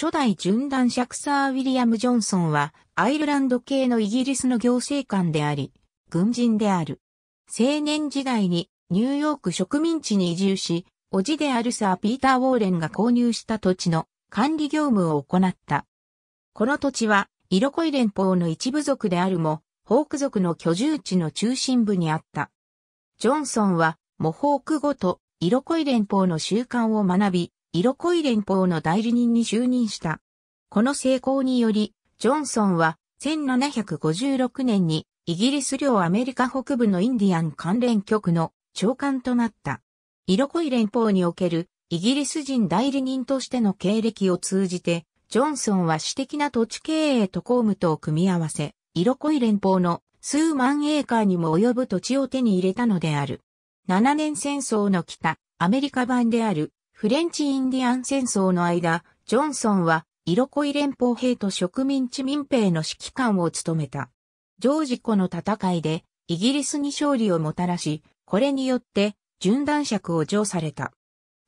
初代シャクサー・ウィリアム・ジョンソンは、アイルランド系のイギリスの行政官であり、軍人である。青年時代にニューヨーク植民地に移住し、叔父であるサー・ピーター・ウォーレンが購入した土地の管理業務を行った。この土地は、イロコイ連邦の一部族であるも、ホーク族の居住地の中心部にあった。ジョンソンは、モホーク語とイロコイ連邦の習慣を学び、イロコイ連邦の代理人に就任した。この成功により、ジョンソンは1756年にイギリス領アメリカ北部のインディアン関連局の長官となった。イロコイ連邦におけるイギリス人代理人としての経歴を通じて、ジョンソンは私的な土地経営と公務とを組み合わせ、イロコイ連邦の数万エーカーにも及ぶ土地を手に入れたのである。7年戦争の北、アメリカ版であるフレンチ・インディアン戦争の間、ジョンソンは、イロコイ連邦兵と植民地民兵の指揮官を務めた。ジョージ湖の戦いで、イギリスに勝利をもたらし、これによって、順断尺を上された。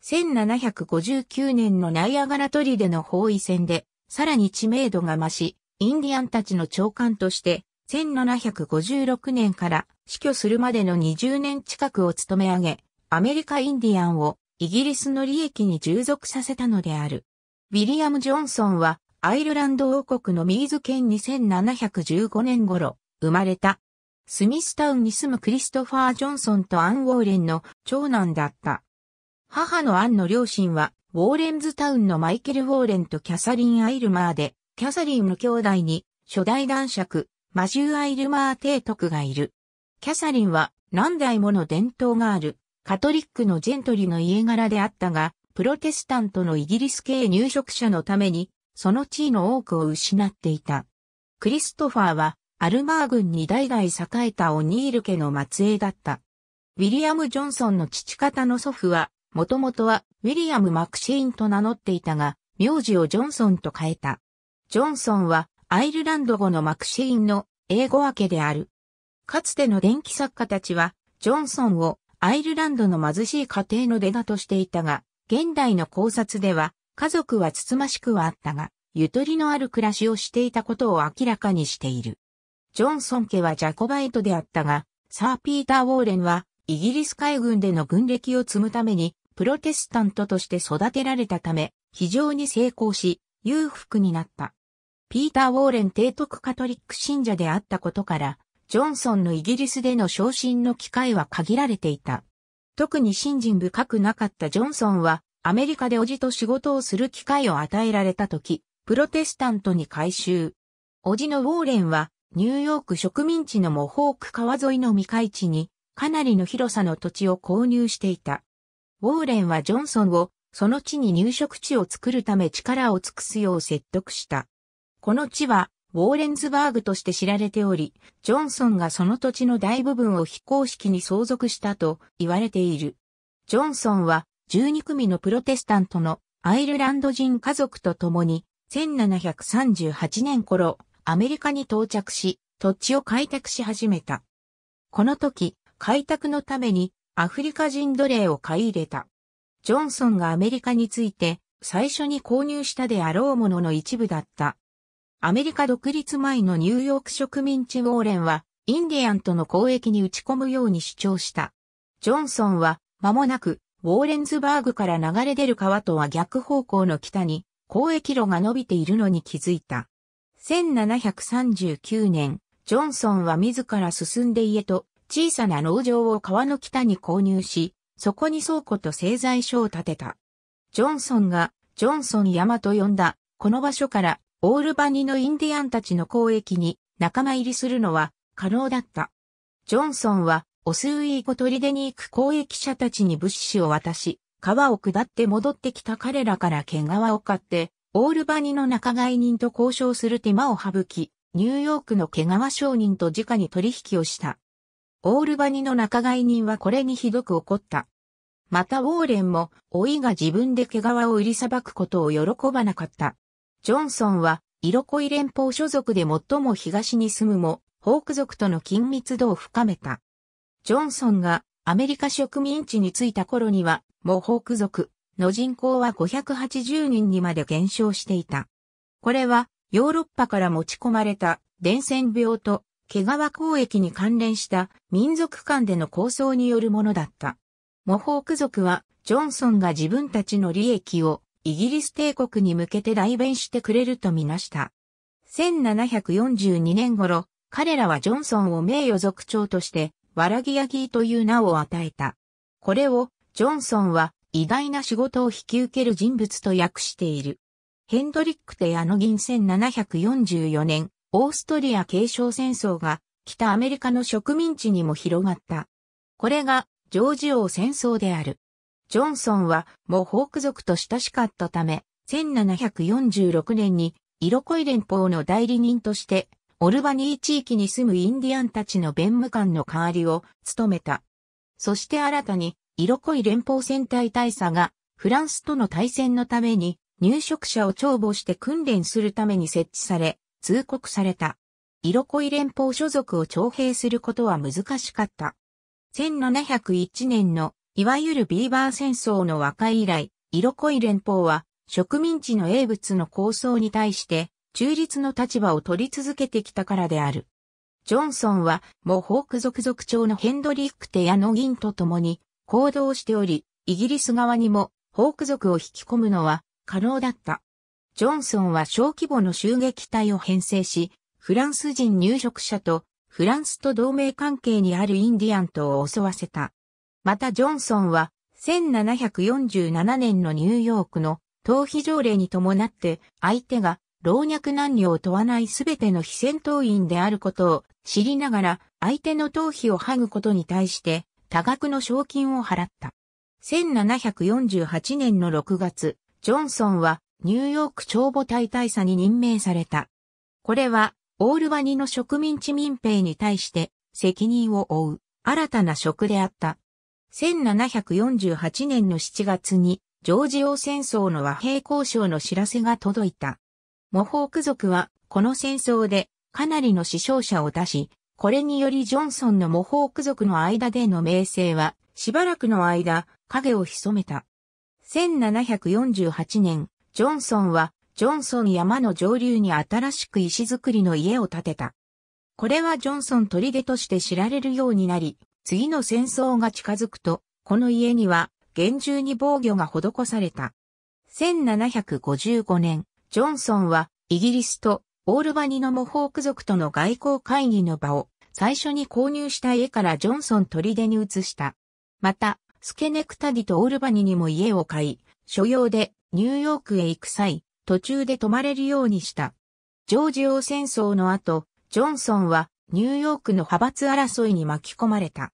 1759年のナイアガラ砦での包囲戦で、さらに知名度が増し、インディアンたちの長官として、1756年から死去するまでの20年近くを務め上げ、アメリカインディアンをイギリスの利益に従属させたのである。ウィリアム・ジョンソンは、アイルランド王国のミーズ県2715年頃、生まれた。スミスタウンに住むクリストファー・ジョンソンとアン・ウォーレンの長男だった。母のアンの両親は、ウォーレンズタウンのマイケル・ウォーレンとキャサリン・アイルマーで、キャサリンの兄弟に、初代男爵、マジュー・アイルマー提督がいる。キャサリンは何代もの伝統があるカトリックのジェントリの家柄であったが、プロテスタントのイギリス系入植者のために、その地位の多くを失っていた。クリストファーは、アルマー軍に代々栄えたオニール家の末裔だった。ウィリアム・ジョンソンの父方の祖父は、もともとはウィリアム・マクシーンと名乗っていたが、名字をジョンソンと変えた。ジョンソンはアイルランド語のマクシーンの英語訳けである。かつての電気作家たちは、ジョンソンをアイルランドの貧しい家庭の出だとしていたが、現代の考察では、家族はつつましくはあったが、ゆとりのある暮らしをしていたことを明らかにしている。ジョンソン家はジャコバイトであったが、サー・ピーター・ウォーレンは、イギリス海軍での軍歴を積むために、プロテスタントとして育てられたため、非常に成功し、裕福になった。ピーター・ウォーレン提督カトリック信者であったことから、ジョンソンのイギリスでの昇進の機会は限られていた。特に信心深くなかったジョンソンは、アメリカで叔父と仕事をする機会を与えられた時、プロテスタントに改修。叔父のウォーレンは、ニューヨーク植民地のモホーク川沿いの未開地に、かなりの広さの土地を購入していた。ウォーレンはジョンソンを、その地に入植地を作るため力を尽くすよう説得した。この地は、ウォーレンズバーグとして知られており、ジョンソンがその土地の大部分を非公式に相続したと言われている。ジョンソンは12組のプロテスタントのアイルランド人家族と共に1738年頃アメリカに到着し土地を開拓し始めた。この時開拓のためにアフリカ人奴隷を買い入れた。ジョンソンがアメリカについて最初に購入したであろうものの一部だった。アメリカ独立前のニューヨーク植民地ウォーレンは、インディアンとの交易に打ち込むように主張した。ジョンソンは、間もなく、ウォーレンズバーグから流れ出る川とは逆方向の北に、交易路が伸びているのに気づいた。1739年、ジョンソンは自ら進んで家と小さな農場を川の北に購入し、そこに倉庫と製材所を建てた。ジョンソンが、ジョンソン山と呼んだ、この場所からオールバニのインディアンたちの交易に仲間入りするのは可能だった。ジョンソンはオスウーゴ取り出に行く交易者たちに物資を渡し、川を下って戻ってきた彼らから毛皮を買って、オールバニの仲買人と交渉する手間を省き、ニューヨークの毛皮商人と直に取引をした。オールバニの仲買人はこれにひどく怒った。またウォーレンも、老いが自分で毛皮を売りさばくことを喜ばなかった。ジョンソンは、イロコイ連邦所属で最も東に住むも、ホーク族との緊密度を深めた。ジョンソンがアメリカ植民地に着いた頃には、モホーク族の人口は580人にまで減少していた。これは、ヨーロッパから持ち込まれた伝染病と毛皮交易に関連した民族間での抗争によるものだった。モホーク族はジョンソンが自分たちの利益をイギリス帝国に向けて代弁してくれるとみなした。1742年頃、彼らはジョンソンを名誉族長として、わらぎやぎーという名を与えた。これを、ジョンソンは、偉大な仕事を引き受ける人物と訳している。ヘンドリック・テヤノギン1744年、オーストリア継承戦争が、北アメリカの植民地にも広がった。これが、ジョージ王戦争である。ジョンソンはモホーク族と親しかったため、1746年にイロコイ連邦の代理人として、オルバニー地域に住むインディアンたちの弁務官の代わりを務めた。そして新たに、イロコイ連邦戦隊大佐が、フランスとの対戦のために、入植者を帳簿して訓練するために設置され、通告された。イロコイ連邦所属を徴兵することは難しかった。1701年のいわゆるビーバー戦争の和解以来、色濃い連邦は植民地の英仏の構想に対して中立の立場を取り続けてきたからである。ジョンソンは、モホーク族族長のヘンドリック・テヤノギンと共に行動しており、イギリス側にもホーク族を引き込むのは可能だった。ジョンソンは小規模の襲撃隊を編成し、フランス人入植者とフランスと同盟関係にあるインディアントを襲わせた。またジョンソンは、1747年のニューヨークの逃避条例に伴って相手が老若男女を問わないすべての非戦闘員であることを知りながら相手の逃避を剥ぐことに対して多額の賞金を払った。1748年の6月、ジョンソンはニューヨーク長母隊大佐に任命された。これはオールバニの植民地民兵に対して責任を負う新たな職であった。1748年の7月に、ジョージ王戦争の和平交渉の知らせが届いた。モホーク族は、この戦争で、かなりの死傷者を出し、これによりジョンソンのモホーク族の間での名声は、しばらくの間、影を潜めた。1748年、ジョンソンは、ジョンソン山の上流に新しく石造りの家を建てた。これはジョンソン砦として知られるようになり、次の戦争が近づくと、この家には厳重に防御が施された。1755年、ジョンソンはイギリスとオールバニのモホーク族との外交会議の場を最初に購入した家からジョンソン砦に移した。また、スケネクタディとオールバニにも家を買い、所要でニューヨークへ行く際、途中で泊まれるようにした。ジョージ王戦争の後、ジョンソンはニューヨークの派閥争いに巻き込まれた。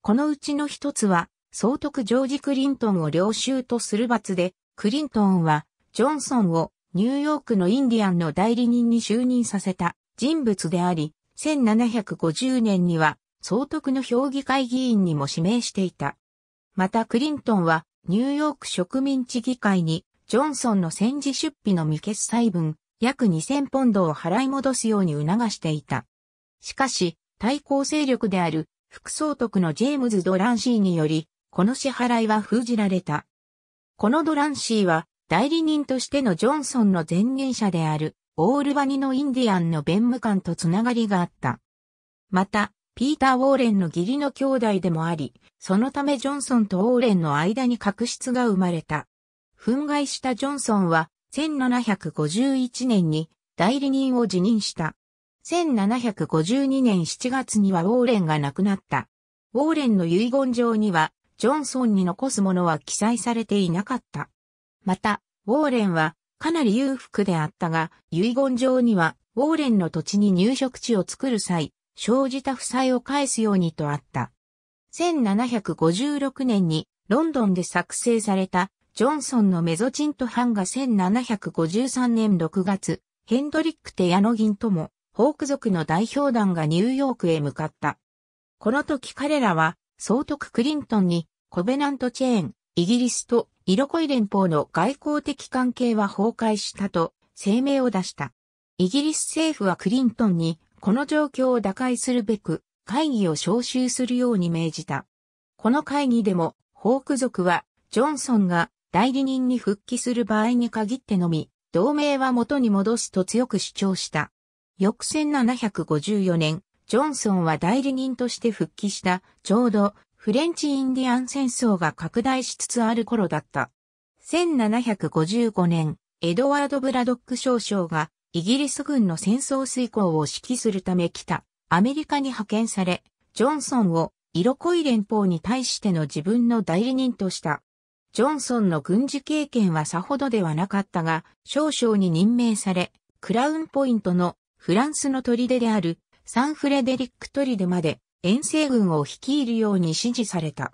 このうちの一つは、総督ジョージ・クリントンを領袖とする罰で、クリントンは、ジョンソンをニューヨークのインディアンの代理人に就任させた人物であり、1750年には総督の評議会議員にも指名していた。またクリントンはニューヨーク植民地議会にジョンソンの戦時出費の未決裁分約2000ポンドを払い戻すように促していた。しかし、対抗勢力である副総督のジェームズ・ドランシーにより、この支払いは封じられた。このドランシーは、代理人としてのジョンソンの前任者である、オールバニのインディアンの弁務官とつながりがあった。また、ピーター・ウォーレンの義理の兄弟でもあり、そのためジョンソンとウォーレンの間に確執が生まれた。憤慨したジョンソンは、1751年に代理人を辞任した。1752年7月にはウォーレンが亡くなった。ウォーレンの遺言状には、ジョンソンに残すものは記載されていなかった。また、ウォーレンはかなり裕福であったが、遺言状には、ウォーレンの土地に入植地を作る際、生じた負債を返すようにとあった。1756年にロンドンで作成されたジョンソンのメゾチント版が1753年6月、ヘンドリック・テヤノギンともホーク族の代表団がニューヨークへ向かった。この時彼らは、総督クリントンに、コベナントチェーン、イギリスとイロコイ連邦の外交的関係は崩壊したと声明を出した。イギリス政府はクリントンに、この状況を打開するべく、会議を招集するように命じた。この会議でも、ホーク族は、ジョンソンが代理人に復帰する場合に限ってのみ、同盟は元に戻すと強く主張した。翌1754年、ジョンソンは代理人として復帰した、ちょうどフレンチインディアン戦争が拡大しつつある頃だった。1755年、エドワード・ブラドック少将がイギリス軍の戦争遂行を指揮するため来た、アメリカに派遣され、ジョンソンを色濃い連邦に対しての自分の代理人とした。ジョンソンの軍事経験はさほどではなかったが、少将に任命され、クラウンポイントのフランスの砦であるサンフレデリック砦まで遠征軍を率いるように指示された。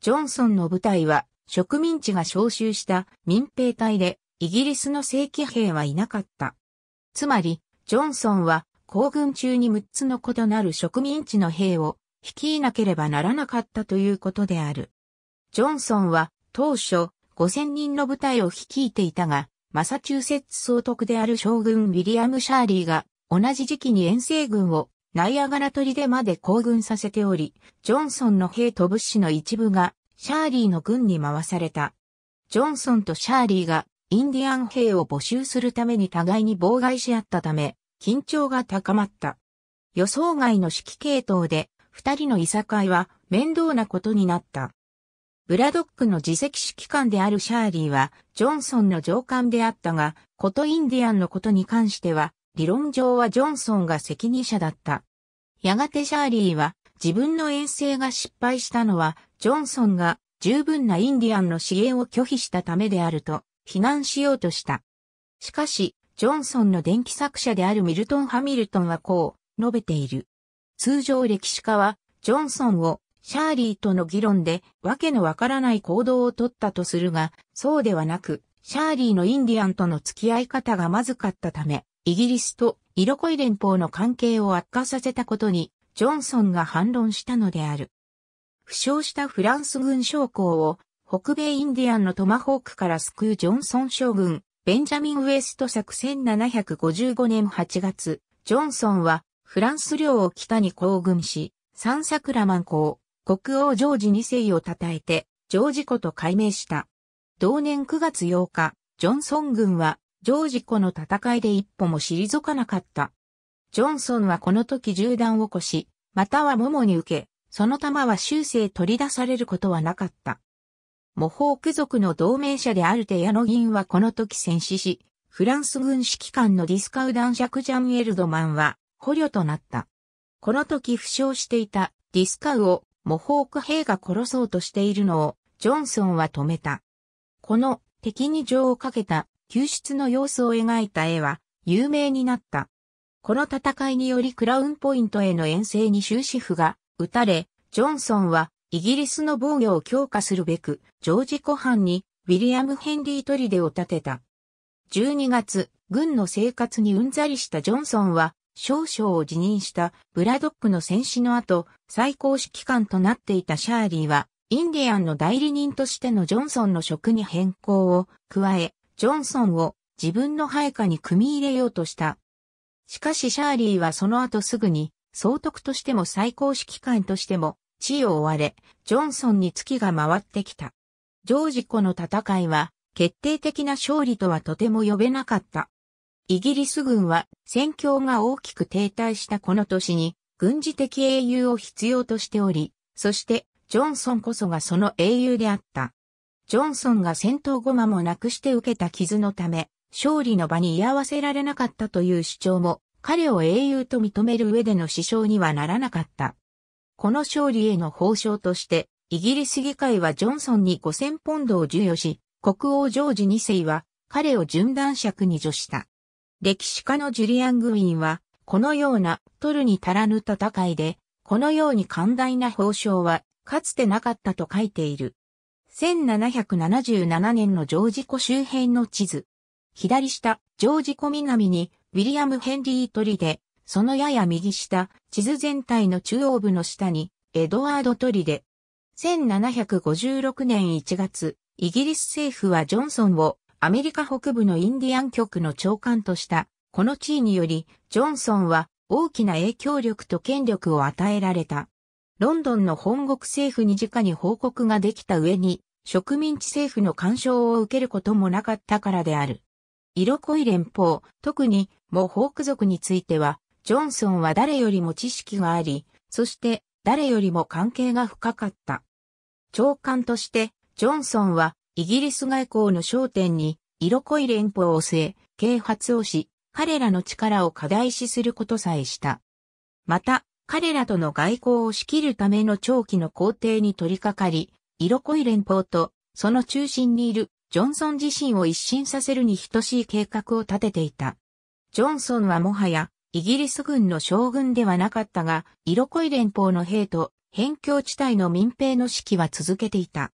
ジョンソンの部隊は植民地が召集した民兵隊でイギリスの正規兵はいなかった。つまり、ジョンソンは行軍中に6つの異なる植民地の兵を率いなければならなかったということである。ジョンソンは当初5000人の部隊を率いていたが、マサチューセッツ総督である将軍ウィリアム・シャーリーが同じ時期に遠征軍をナイアガラ砦まで行軍させており、ジョンソンの兵と物資の一部がシャーリーの軍に回された。ジョンソンとシャーリーがインディアン兵を募集するために互いに妨害し合ったため、緊張が高まった。予想外の指揮系統で、二人のいさかいは面倒なことになった。ブラドックの自責指揮官であるシャーリーは、ジョンソンの上官であったが、ことインディアンのことに関しては、理論上はジョンソンが責任者だった。やがてシャーリーは自分の遠征が失敗したのは、ジョンソンが十分なインディアンの支援を拒否したためであると、非難しようとした。しかし、ジョンソンの電気作者であるミルトン・ハミルトンはこう、述べている。通常歴史家は、ジョンソンをシャーリーとの議論で、わけのわからない行動をとったとするが、そうではなく、シャーリーのインディアンとの付き合い方がまずかったため、イギリスと色恋連邦の関係を悪化させたことに、ジョンソンが反論したのである。負傷したフランス軍将校を、北米インディアンのトマホークから救うジョンソン将軍、ベンジャミン・ウエスト作戦755年8月、ジョンソンは、フランス領を北に行軍し、サンサクラマン公、国王ジョージ2世を称えて、ジョージ湖と改名した。同年9月8日、ジョンソン軍はジョージ湖の戦いで一歩も退かなかった。ジョンソンはこの時銃弾を起こし、または桃に受け、その弾は終生取り出されることはなかった。模倣貴族の同盟者であるテヤノギンはこの時戦死し、フランス軍指揮官のディスカウダン・シャクジャムエルドマンは捕虜となった。この時負傷していたディスカウを模倣ク兵が殺そうとしているのをジョンソンは止めた。この敵に情をかけた救出の様子を描いた絵は有名になった。この戦いによりクラウンポイントへの遠征に終止符が打たれ、ジョンソンはイギリスの防御を強化するべく、ジョージ湖畔にウィリアム・ヘンリートリデを建てた。12月、軍の生活にうんざりしたジョンソンは、少々を辞任したブラドックの戦死の後、最高指揮官となっていたシャーリーは、インディアンの代理人としてのジョンソンの職に変更を加え、ジョンソンを自分の配下に組み入れようとした。しかしシャーリーはその後すぐに、総督としても最高指揮官としても、地位を追われ、ジョンソンに月が回ってきた。ジョージ湖の戦いは、決定的な勝利とはとても呼べなかった。イギリス軍は戦況が大きく停滞したこの年に軍事的英雄を必要としており、そしてジョンソンこそがその英雄であった。ジョンソンが戦闘ゴマもなくして受けた傷のため、勝利の場に居合わせられなかったという主張も、彼を英雄と認める上での支障にはならなかった。この勝利への報奨として、イギリス議会はジョンソンに5000ポンドを授与し、国王ジョージ2世は彼を順断尺に助した。歴史家のジュリアン・グィンは、このような取るに足らぬ戦いで、このように寛大な報奨はかつてなかったと書いている。1777年のジョージ湖周辺の地図。左下、ジョージ湖南に、ウィリアム・ヘンリートリデ、そのやや右下、地図全体の中央部の下に、エドワードトリデ。1756年1月、イギリス政府はジョンソンを、アメリカ北部のインディアン局の長官とした。この地位により、ジョンソンは、大きな影響力と権力を与えられた。ロンドンの本国政府に直に報告ができた上に、植民地政府の干渉を受けることもなかったからである。色濃い連邦、特にモホーク族については、ジョンソンは誰よりも知識があり、そして誰よりも関係が深かった。長官として、ジョンソンはイギリス外交の焦点に、色濃い連邦を据え、啓発をし、彼らの力を過大視することさえした。また、彼らとの外交を仕切るための長期の皇帝に取り掛かり、色濃い連邦とその中心にいるジョンソン自身を一新させるに等しい計画を立てていた。ジョンソンはもはやイギリス軍の将軍ではなかったが、色濃い連邦の兵と辺境地帯の民兵の指揮は続けていた。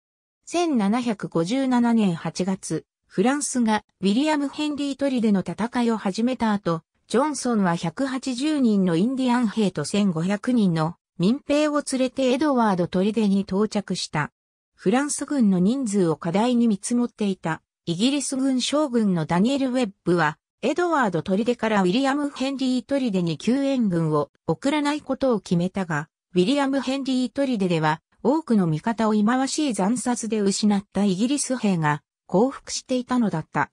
1757年8月、フランスがウィリアム・ヘンリー・トリでの戦いを始めた後、ジョンソンは180人のインディアン兵と1500人の民兵を連れてエドワード砦に到着した。フランス軍の人数を課題に見積もっていた、イギリス軍将軍のダニエル・ウェッブは、エドワード砦からウィリアム・ヘンリー砦に救援軍を送らないことを決めたが、ウィリアム・ヘンリー砦では、多くの味方を忌まわしい惨殺で失ったイギリス兵が降伏していたのだった。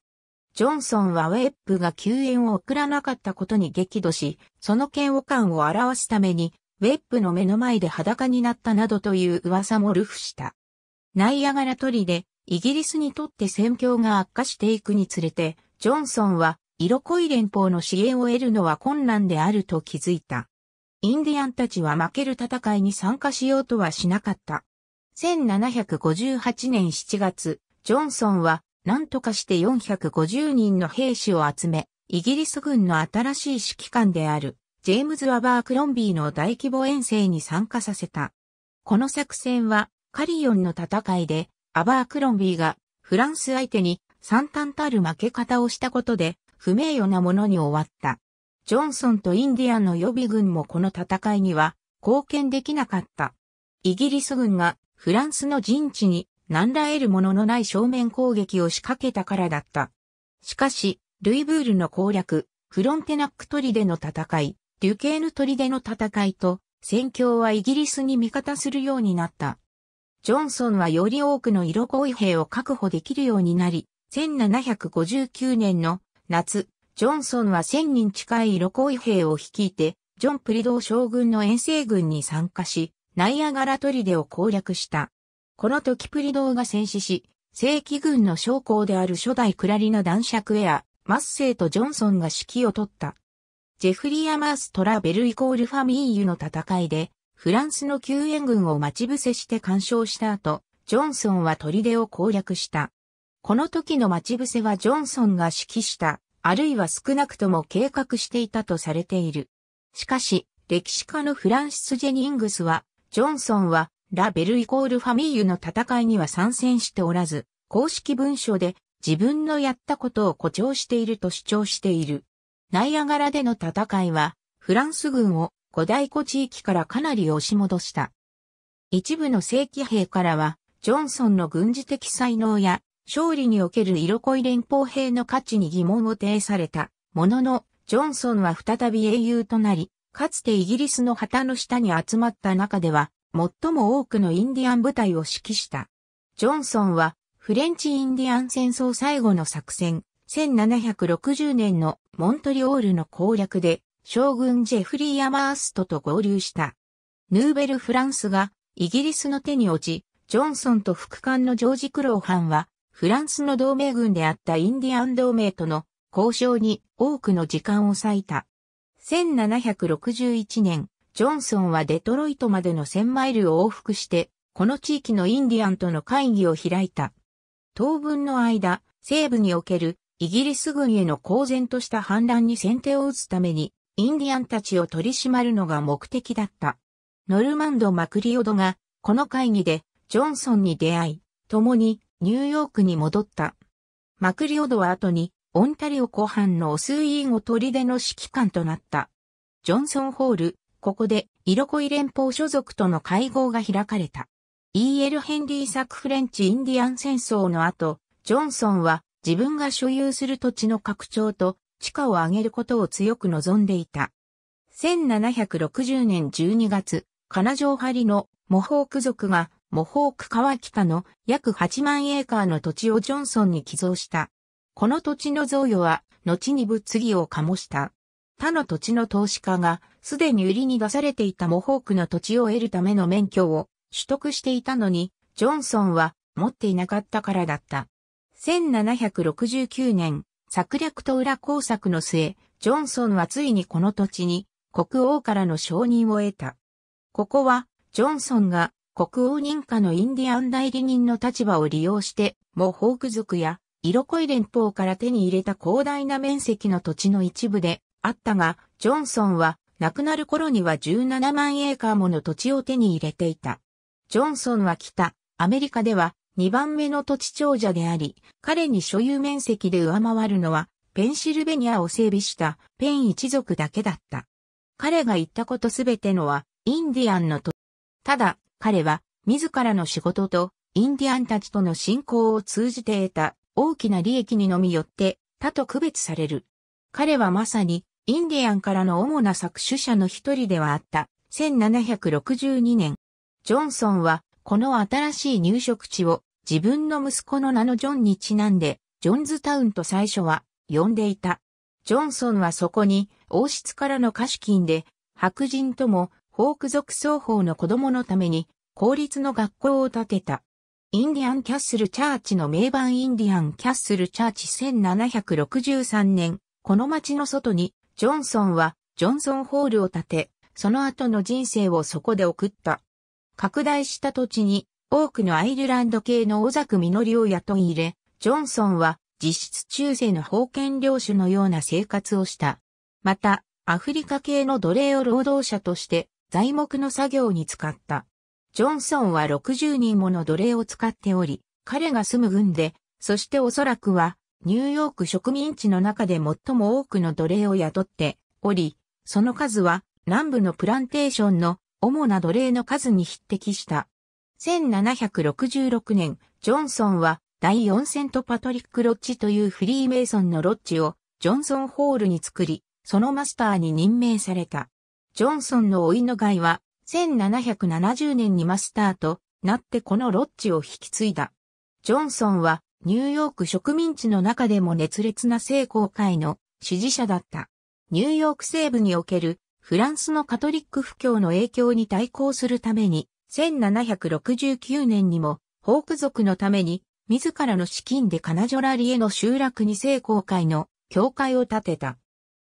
ジョンソンはウェップが救援を送らなかったことに激怒し、その嫌悪感を表すために、ウェップの目の前で裸になったなどという噂も流布した。ナイアガラ取で、イギリスにとって戦況が悪化していくにつれて、ジョンソンは、色濃い連邦の支援を得るのは困難であると気づいた。インディアンたちは負ける戦いに参加しようとはしなかった。1758年7月、ジョンソンは何とかして450人の兵士を集め、イギリス軍の新しい指揮官である、ジェームズ・アバー・クロンビーの大規模遠征に参加させた。この作戦は、カリオンの戦いで、アバー・クロンビーが、フランス相手に惨憺たる負け方をしたことで、不名誉なものに終わった。ジョンソンとインディアンの予備軍もこの戦いには、貢献できなかった。イギリス軍がフランスの陣地に何ら得るもののない正面攻撃を仕掛けたからだった。しかし、ルイブールの攻略、フロンテナック砦の戦い、デュケーヌ砦の戦いと、戦況はイギリスに味方するようになった。ジョンソンはより多くの色恋兵を確保できるようになり、1759年の夏、ジョンソンは1000人近い色恋兵を率いて、ジョン・プリドー将軍の遠征軍に参加し、ナイアガラ砦を攻略した。この時プリドーが戦死し、正規軍の将校である初代クラリナ男爵エア、マッセイとジョンソンが指揮を取った。ジェフリー・アマース・トラベルイコールファミーユの戦いで、フランスの救援軍を待ち伏せして干渉した後、ジョンソンは砦を攻略した。この時の待ち伏せはジョンソンが指揮した、あるいは少なくとも計画していたとされている。しかし、歴史家のフランシス・ジェニングスは、ジョンソンはラ・ベルイコールファミーユの戦いには参戦しておらず、公式文書で自分のやったことを誇張していると主張している。ナイアガラでの戦いは、フランス軍を五大湖地域からかなり押し戻した。一部の正規兵からは、ジョンソンの軍事的才能や、勝利における色濃い連邦兵の価値に疑問を呈された。ものの、ジョンソンは再び英雄となり、かつてイギリスの旗の下に集まった中では、最も多くのインディアン部隊を指揮した。ジョンソンは、フレンチインディアン戦争最後の作戦、1760年のモントリオールの攻略で、将軍ジェフリー・アマーストと合流した。ヌーベル・フランスがイギリスの手に落ち、ジョンソンと副官のジョージ・クローハンは、フランスの同盟軍であったインディアン同盟との交渉に多くの時間を割いた。1761年、ジョンソンはデトロイトまでの1000マイルを往復して、この地域のインディアンとの会議を開いた。当分の間、西部におけるイギリス軍への公然とした反乱に先手を打つために、インディアンたちを取り締まるのが目的だった。ノルマンド・マクリオドが、この会議で、ジョンソンに出会い、共にニューヨークに戻った。マクリオドは後に、オンタリオ湖畔のオスイーゴ砦の指揮官となった。ジョンソンホール、ここで、イロコイ連邦所属との会合が開かれた。E.L. ヘンリー作フレンチ・インディアン戦争の後、ジョンソンは自分が所有する土地の拡張と地価を上げることを強く望んでいた。1760年12月、カナ城張のモホーク族がモホーク川北の約8万エーカーの土地をジョンソンに寄贈した。この土地の贈与は、後に物議を醸した。他の土地の投資家が、すでに売りに出されていたモホークの土地を得るための免許を取得していたのに、ジョンソンは持っていなかったからだった。1769年、策略と裏工作の末、ジョンソンはついにこの土地に国王からの承認を得た。ここは、ジョンソンが国王認可のインディアン代理人の立場を利用して、モホーク族や、色恋連邦から手に入れた広大な面積の土地の一部で、あったが、ジョンソンは亡くなる頃には17万エーカーもの土地を手に入れていた。ジョンソンは北、アメリカでは2番目の土地長者であり、彼に所有面積で上回るのは、ペンシルベニアを整備したペン一族だけだった。彼が言ったことすべてのは、インディアンのと、ただ、彼は、自らの仕事と、インディアンたちとの信仰を通じて得た、大きな利益にのみよって、他と区別される。彼はまさに、インディアンからの主な作詞者の一人ではあった。1762年、ジョンソンは、この新しい入植地を自分の息子の名のジョンにちなんで、ジョンズタウンと最初は呼んでいた。ジョンソンはそこに王室からの貸金で白人ともホーク族双方の子供のために公立の学校を建てた。インディアンキャッスルチャーチの名盤インディアンキャッスルチャーチ1763年、この町の外にジョンソンは、ジョンソンホールを建て、その後の人生をそこで送った。拡大した土地に、多くのアイルランド系の小作実を雇い入れ、ジョンソンは、実質中世の封建領主のような生活をした。また、アフリカ系の奴隷を労働者として、材木の作業に使った。ジョンソンは60人もの奴隷を使っており、彼が住む軍で、そしておそらくは、ニューヨーク植民地の中で最も多くの奴隷を雇っており、その数は南部のプランテーションの主な奴隷の数に匹敵した。1766年、ジョンソンは第4セントパトリックロッジというフリーメイソンのロッジをジョンソンホールに作り、そのマスターに任命された。ジョンソンの老いの害は、1770年にマスターとなってこのロッジを引き継いだ。ジョンソンはニューヨーク植民地の中でも熱烈な聖公会の支持者だった。ニューヨーク西部におけるフランスのカトリック不教の影響に対抗するために、1769年にも、ホーク族のために、自らの資金でカナジョラリエの集落に聖公会の教会を建てた。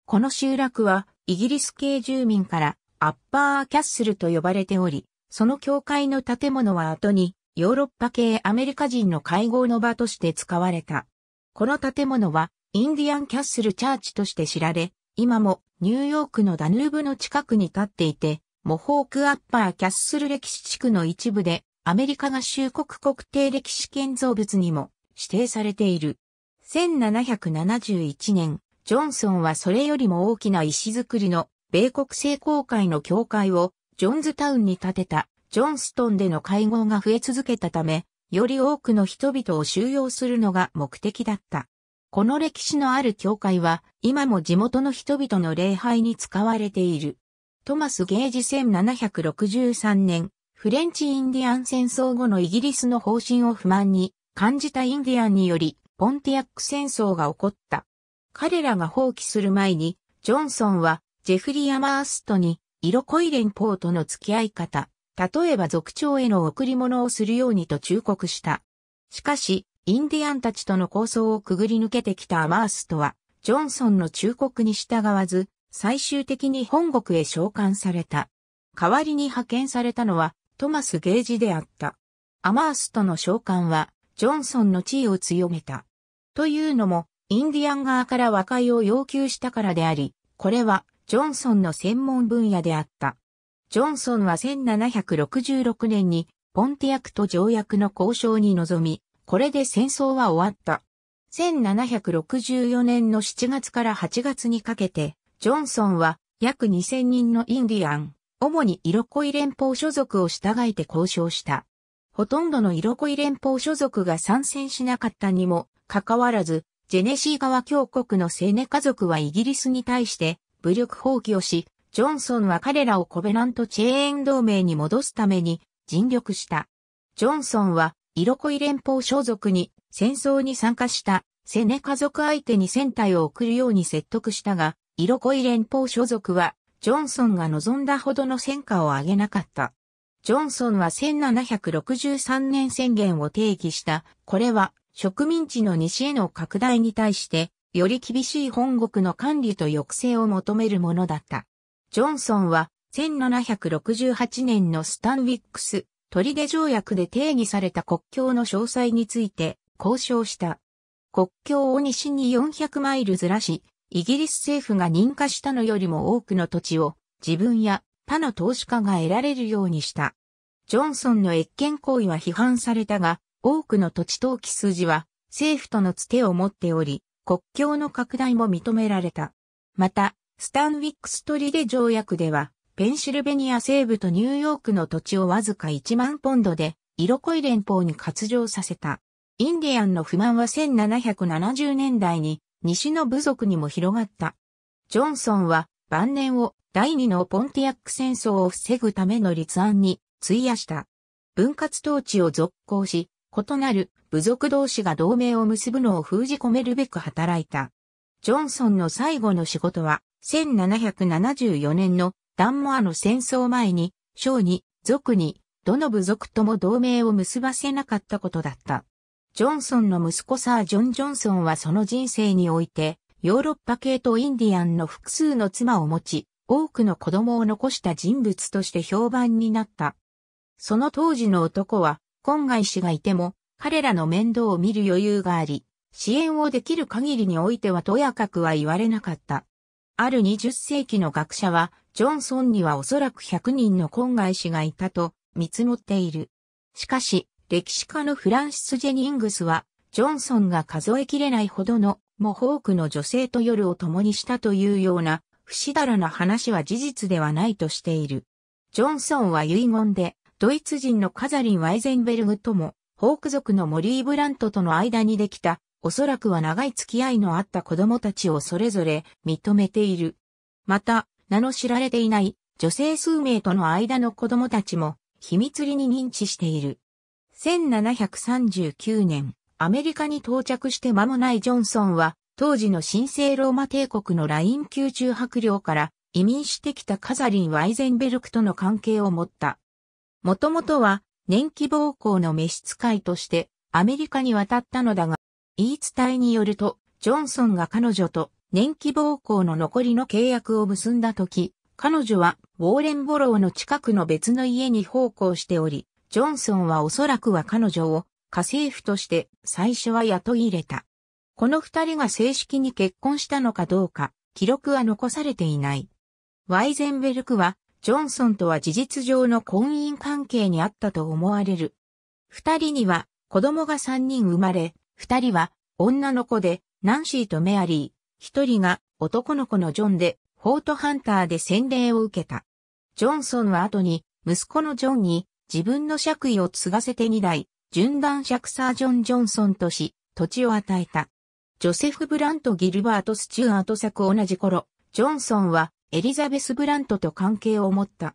この集落は、イギリス系住民からアッパーキャッスルと呼ばれており、その教会の建物は後にヨーロッパ系アメリカ人の会合の場として使われた。この建物は、インディアンキャッスルチャーチとして知られ、今もニューヨークのダヌーブの近くに立っていて、モホークアッパーキャッスル歴史地区の一部で、アメリカ合衆国国定歴史建造物にも指定されている。1771年、ジョンソンはそれよりも大きな石造りの米国成功会の教会をジョンズタウンに建てたジョンストンでの会合が増え続けたため、より多くの人々を収容するのが目的だった。この歴史のある教会は、今も地元の人々の礼拝に使われている。トマス・ゲージ1763年、フレンチ・インディアン戦争後のイギリスの方針を不満に感じたインディアンにより、ポンティアック戦争が起こった。彼らが放棄する前に、ジョンソンは、ジェフリー・アマーストに、色恋連邦との付き合い方、例えば族長への贈り物をするようにと忠告した。しかし、インディアンたちとの抗争をくぐり抜けてきたアマーストは、ジョンソンの忠告に従わず、最終的に本国へ召喚された。代わりに派遣されたのは、トマス・ゲージであった。アマーストの召喚は、ジョンソンの地位を強めた。というのも、インディアン側から和解を要求したからであり、これは、ジョンソンの専門分野であった。ジョンソンは1766年にポンティアクと条約の交渉に臨み、これで戦争は終わった。1764年の7月から8月にかけて、ジョンソンは約2000人のインディアン、主にイロコイ連邦所属を従えて交渉した。ほとんどのイロコイ連邦所属が参戦しなかったにもかかわらず、ジェネシー川峡国のセネ家族はイギリスに対して武力放棄をし、ジョンソンは彼らをコベナントチェーン同盟に戻すために尽力した。ジョンソンは、イロコイ連邦所属に戦争に参加したセネ家族相手に戦隊を送るように説得したが、イロコイ連邦所属は、ジョンソンが望んだほどの戦果を上げなかった。ジョンソンは1763年宣言を提起した。これは植民地の西への拡大に対して、より厳しい本国の管理と抑制を求めるものだった。ジョンソンは1768年のスタンウィックス、出条約で定義された国境の詳細について交渉した。国境を西に400マイルずらし、イギリス政府が認可したのよりも多くの土地を自分や他の投資家が得られるようにした。ジョンソンの越権行為は批判されたが、多くの土地投機筋は政府とのつてを持っており、国境の拡大も認められた。また、スタンウィックストリデ条約では、ペンシルベニア西部とニューヨークの土地をわずか1万ポンドで、色濃い連邦に割譲させた。インディアンの不満は1770年代に西の部族にも広がった。ジョンソンは晩年を第二のポンティアック戦争を防ぐための立案に費やした。分割統治を続行し、異なる部族同士が同盟を結ぶのを封じ込めるべく働いた。ジョンソンの最後の仕事は1774年のダンモアの戦争前に、商に、族に、どの部族とも同盟を結ばせなかったことだった。ジョンソンの息子サー・ジョン・ジョンソンはその人生において、ヨーロッパ系とインディアンの複数の妻を持ち、多くの子供を残した人物として評判になった。その当時の男は、今外氏がいても、彼らの面倒を見る余裕があり、支援をできる限りにおいてはとやかくは言われなかった。ある20世紀の学者は、ジョンソンにはおそらく100人の婚外子がいたと見積もっている。しかし、歴史家のフランシス・ジェニングスは、ジョンソンが数えきれないほどのモホークの女性と夜を共にしたというような不死だらな話は事実ではないとしている。ジョンソンは遺言で、ドイツ人のカザリン・ワイゼンベルグとも、ホーク族のモリー・ブラントとの間にできたおそらくは長い付き合いのあった子供たちをそれぞれ認めている。また、名の知られていない女性数名との間の子供たちも秘密裏に認知している。1739年、アメリカに到着して間もないジョンソンは、当時の神聖ローマ帝国のライン級中白領から移民してきたカザリン・ワイゼンベルクとの関係を持った。もともとは年季暴行の召使いとしてアメリカに渡ったのだが、言い伝えによると、ジョンソンが彼女と年季暴行の残りの契約を結んだ時、彼女はウォーレンボローの近くの別の家に奉公しており、ジョンソンはおそらくは彼女を家政婦として最初は雇い入れた。この二人が正式に結婚したのかどうか、記録は残されていない。ワイゼンベルクは、ジョンソンとは事実上の婚姻関係にあったと思われる。二人には子供が三人生まれ、二人は女の子でナンシーとメアリー、一人が男の子のジョンでフォートハンターで洗礼を受けた。ジョンソンは後に息子のジョンに自分の爵位を継がせて二代、順断爵サージョン・ジョンソンとし、土地を与えた。ジョセフ・ブラント・ギルバート・スチュアート作同じ頃、ジョンソンはエリザベス・ブラントと関係を持った。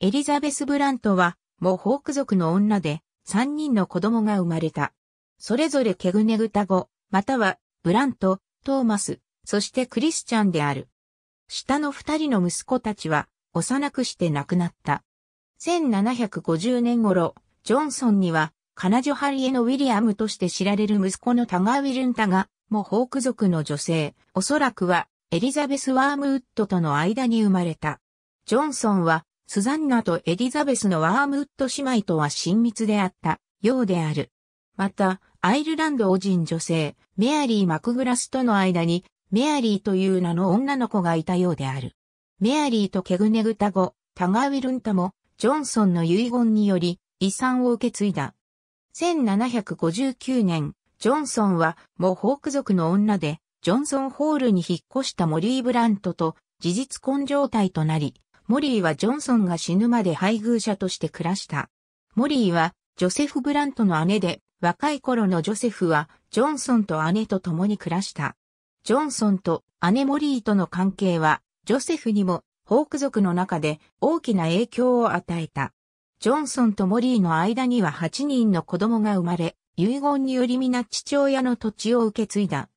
エリザベス・ブラントは、もうホーク族の女で、三人の子供が生まれた。それぞれケグネグタ語、またはブラント、トーマス、そしてクリスチャンである。下の二人の息子たちは幼くして亡くなった。1750年頃、ジョンソンには、彼女ハリエのウィリアムとして知られる息子のタガー・ウィルンタが、もホーク族の女性、おそらくはエリザベス・ワームウッドとの間に生まれた。ジョンソンは、スザンナとエリザベスのワームウッド姉妹とは親密であった、ようである。また、アイルランド人女性、メアリー・マクグラスとの間に、メアリーという名の女の子がいたようである。メアリーとケグネグタ語、タガウィルンタも、ジョンソンの遺言により、遺産を受け継いだ。1759年、ジョンソンは、モホーク族の女で、ジョンソンホールに引っ越したモリー・ブラントと、事実婚状態となり、モリーはジョンソンが死ぬまで配偶者として暮らした。モリーは、ジョセフ・ブラントの姉で、若い頃のジョセフは、ジョンソンと姉と共に暮らした。ジョンソンと姉モリーとの関係は、ジョセフにも、ホーク族の中で大きな影響を与えた。ジョンソンとモリーの間には8人の子供が生まれ、遺言により皆父親の土地を受け継いだ。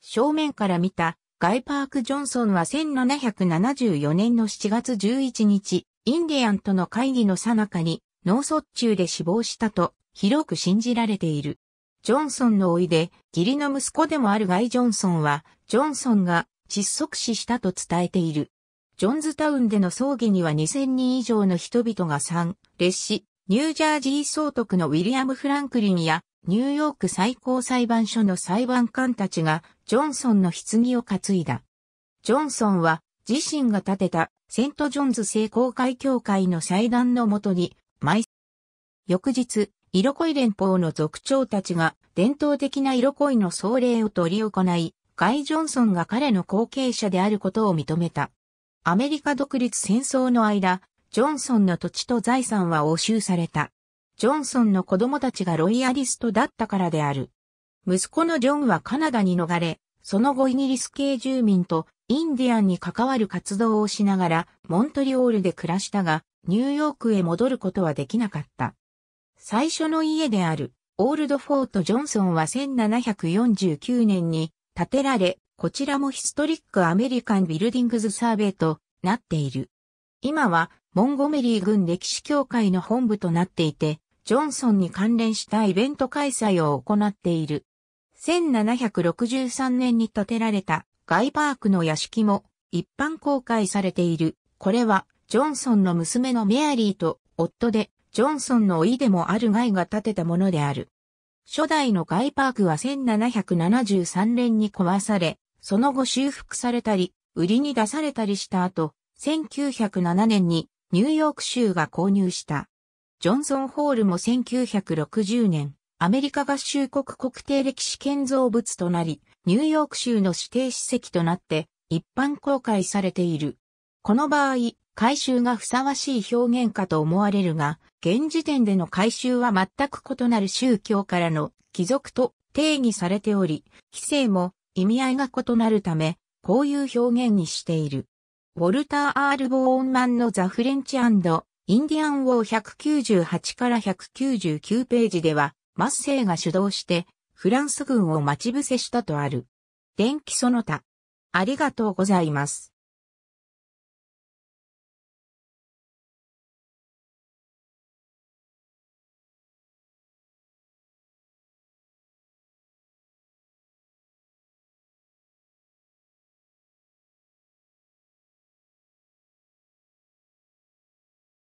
正面から見た、ガイ・パーク・ジョンソンは1774年の7月11日、インディアンとの会議の最中に脳卒中で死亡したと広く信じられている。ジョンソンのおいで、義理の息子でもあるガイ・ジョンソンは、ジョンソンが窒息死したと伝えている。ジョンズタウンでの葬儀には2000人以上の人々が参列し、ニュージャージー総督のウィリアム・フランクリンや、ニューヨーク最高裁判所の裁判官たちが、ジョンソンの棺を担いだ。ジョンソンは、自身が建てた、セント・ジョンズ聖公会協会の祭壇のもとに、毎、翌日、色恋連邦の族長たちが伝統的な色恋の奏麗を取り行い、ガイ・ジョンソンが彼の後継者であることを認めた。アメリカ独立戦争の間、ジョンソンの土地と財産は押収された。ジョンソンの子供たちがロイヤリストだったからである。息子のジョンはカナダに逃れ、その後イギリス系住民とインディアンに関わる活動をしながらモントリオールで暮らしたが、ニューヨークへ戻ることはできなかった。最初の家である、オールドフォート・ジョンソンは1749年に建てられ、こちらもヒストリック・アメリカン・ビルディングズ・サーベイとなっている。今は、モンゴメリー軍歴史協会の本部となっていて、ジョンソンに関連したイベント開催を行っている。1763年に建てられたガイパークの屋敷も一般公開されている。これはジョンソンの娘のメアリーと夫でジョンソンの意でもあるガイが建てたものである。初代のガイパークは1773年に壊され、その後修復されたり、売りに出されたりした後、1907年にニューヨーク州が購入した。ジョンソンホールも1960年、アメリカ合衆国国定歴史建造物となり、ニューヨーク州の指定史跡となって一般公開されている。この場合、改修がふさわしい表現かと思われるが、現時点での改宗は全く異なる宗教からの帰属と定義されており、規制も意味合いが異なるため、こういう表現にしている。ウォルター・アール・ボーンマンのザ・フレンチ・アンド・インディアン・ウォー198から199ページでは、マッセイが主導して、フランス軍を待ち伏せしたとある。電気その他。ありがとうございます。